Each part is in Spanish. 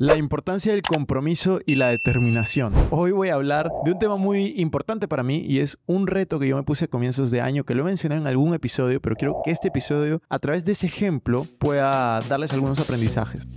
La importancia del compromiso y la determinación. Hoy voy a hablar de un tema muy importante para mí y es un reto que yo me puse a comienzos de año, que lo mencioné en algún episodio, pero quiero que este episodio, a través de ese ejemplo, pueda darles algunos aprendizajes.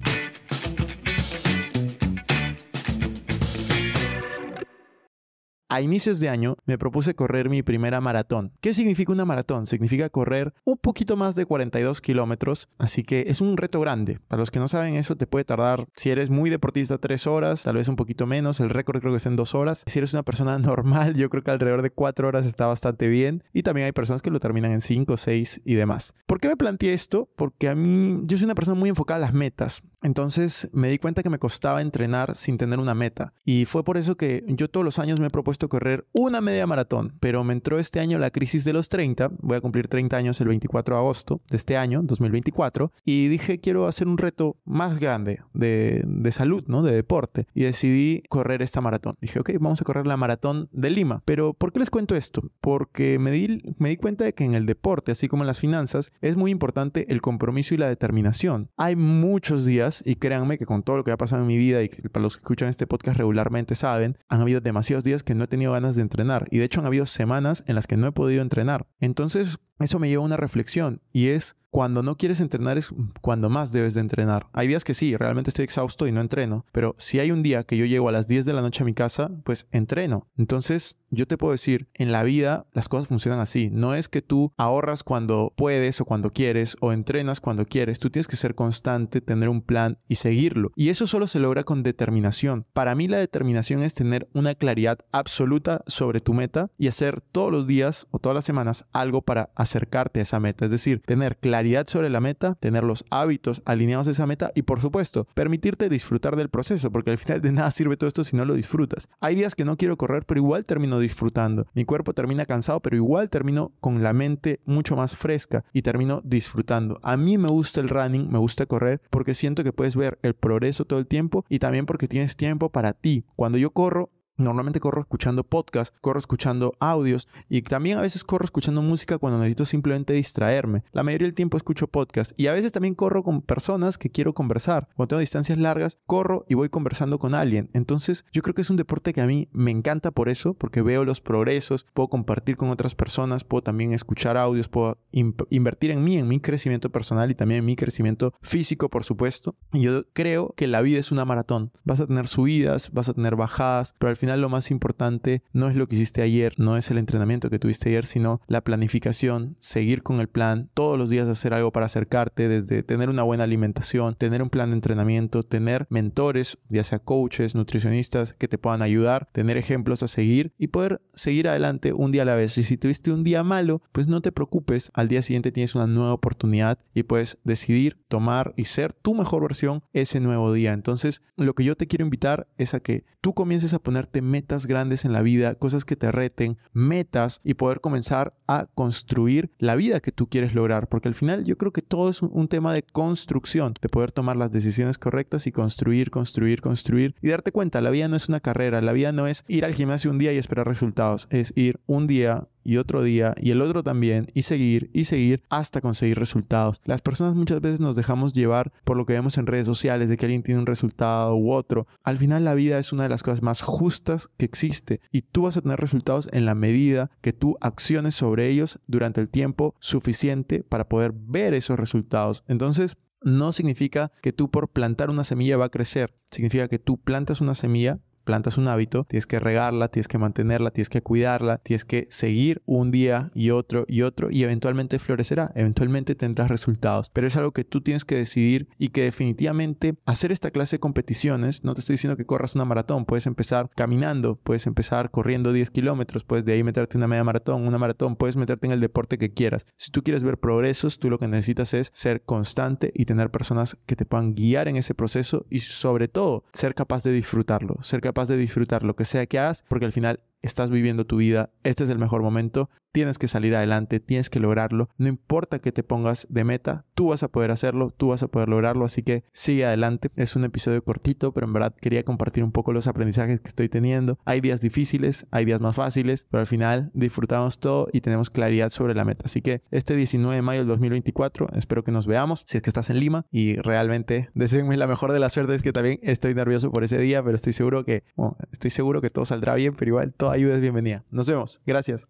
A inicios de año me propuse correr mi primera maratón. ¿Qué significa una maratón? Significa correr un poquito más de 42 kilómetros, así que es un reto grande. Para los que no saben eso, te puede tardar, si eres muy deportista, tres horas, tal vez un poquito menos, el récord creo que es en dos horas. Si eres una persona normal, yo creo que alrededor de cuatro horas está bastante bien y también hay personas que lo terminan en 5, seis y demás. ¿Por qué me planteé esto? Porque a mí, yo soy una persona muy enfocada a las metas. Entonces me di cuenta que me costaba entrenar sin tener una meta. Y fue por eso que yo todos los años me he propuesto correr una media maratón, pero me entró este año la crisis de los 30, voy a cumplir 30 años el 24 de agosto de este año, 2024, y dije quiero hacer un reto más grande de, salud, ¿no? De deporte. Y decidí correr esta maratón. Dije, ok, vamos a correr la maratón de Lima. Pero ¿por qué les cuento esto? Porque me di, me di cuenta de que en el deporte, así como en las finanzas, es muy importante el compromiso y la determinación. Hay muchos días y créanme que con todo lo que ha pasado en mi vida y para los que escuchan este podcast regularmente saben, han habido demasiados días que no he tenido ganas de entrenar y de hecho han habido semanas en las que no he podido entrenar. Entonces, eso me lleva a una reflexión y es cuando no quieres entrenar es cuando más debes de entrenar. Hay días que sí, realmente estoy exhausto y no entreno, pero si hay un día que yo llego a las 10 de la noche a mi casa, pues entreno. Entonces, yo te puedo decir, en la vida las cosas funcionan así. No es que tú ahorras cuando puedes o cuando quieres o entrenas cuando quieres. Tú tienes que ser constante, tener un plan y seguirlo. Y eso solo se logra con determinación. Para mí la determinación es tener una claridad absoluta sobre tu meta y hacer todos los días o todas las semanas algo para hacer acercarte a esa meta. Es decir, tener claridad sobre la meta, tener los hábitos alineados a esa meta y por supuesto, permitirte disfrutar del proceso, porque al final de nada sirve todo esto si no lo disfrutas. Hay días que no quiero correr, pero igual termino disfrutando. Mi cuerpo termina cansado, pero igual termino con la mente mucho más fresca y termino disfrutando. A mí me gusta el running, me gusta correr, porque siento que puedes ver el progreso todo el tiempo y también porque tienes tiempo para ti. Cuando yo corro, Normalmente corro escuchando podcasts, corro escuchando audios y también a veces corro escuchando música cuando necesito simplemente distraerme. La mayoría del tiempo escucho podcasts y a veces también corro con personas que quiero conversar. Cuando tengo distancias largas, corro y voy conversando con alguien. Entonces yo creo que es un deporte que a mí me encanta por eso, porque veo los progresos, puedo compartir con otras personas, puedo también escuchar audios, puedo invertir en mí, en mi crecimiento personal y también en mi crecimiento físico, por supuesto. Y yo creo que la vida es una maratón. Vas a tener subidas, vas a tener bajadas, pero al final lo más importante no es lo que hiciste ayer, no es el entrenamiento que tuviste ayer, sino la planificación, seguir con el plan, todos los días hacer algo para acercarte, desde tener una buena alimentación, tener un plan de entrenamiento, tener mentores, ya sea coaches, nutricionistas que te puedan ayudar, tener ejemplos a seguir y poder seguir adelante un día a la vez. Y si tuviste un día malo, pues no te preocupes, al día siguiente tienes una nueva oportunidad y puedes decidir, tomar y ser tu mejor versión ese nuevo día. Entonces, lo que yo te quiero invitar es a que tú comiences a ponerte metas grandes en la vida, cosas que te reten, metas y poder comenzar a construir la vida que tú quieres lograr. Porque al final yo creo que todo es un tema de construcción, de poder tomar las decisiones correctas y construir, construir, construir y darte cuenta, la vida no es una carrera, la vida no es ir al gimnasio un día y esperar resultados, es ir un día y otro día y el otro también y seguir y seguir hasta conseguir resultados. Las personas muchas veces nos dejamos llevar por lo que vemos en redes sociales de que alguien tiene un resultado u otro. Al final la vida es una de las cosas más justas que existe y tú vas a tener resultados en la medida que tú acciones sobre ellos durante el tiempo suficiente para poder ver esos resultados. Entonces, no significa que tú por plantar una semilla va a crecer, significa que tú plantas una semilla plantas un hábito, tienes que regarla, tienes que mantenerla, tienes que cuidarla, tienes que seguir un día y otro y otro y eventualmente florecerá, eventualmente tendrás resultados. Pero es algo que tú tienes que decidir y que definitivamente hacer esta clase de competiciones, no te estoy diciendo que corras una maratón, puedes empezar caminando, puedes empezar corriendo 10 kilómetros, puedes de ahí meterte una media maratón, una maratón, puedes meterte en el deporte que quieras. Si tú quieres ver progresos, tú lo que necesitas es ser constante y tener personas que te puedan guiar en ese proceso y sobre todo ser capaz de disfrutarlo, ser capaz de disfrutar lo que sea que hagas, porque al final estás viviendo tu vida, este es el mejor momento, tienes que salir adelante, tienes que lograrlo, no importa que te pongas de meta, tú vas a poder hacerlo, tú vas a poder lograrlo, así que sigue adelante. Es un episodio cortito, pero en verdad quería compartir un poco los aprendizajes que estoy teniendo. Hay días difíciles, hay días más fáciles, pero al final disfrutamos todo y tenemos claridad sobre la meta. Así que este 19 de mayo del 2024, espero que nos veamos, si es que estás en Lima y realmente deseenme la mejor de la suerte es que también estoy nervioso por ese día, pero estoy seguro que, estoy seguro que todo saldrá bien, pero igual todo Ayudes, bienvenida. Nos vemos. Gracias.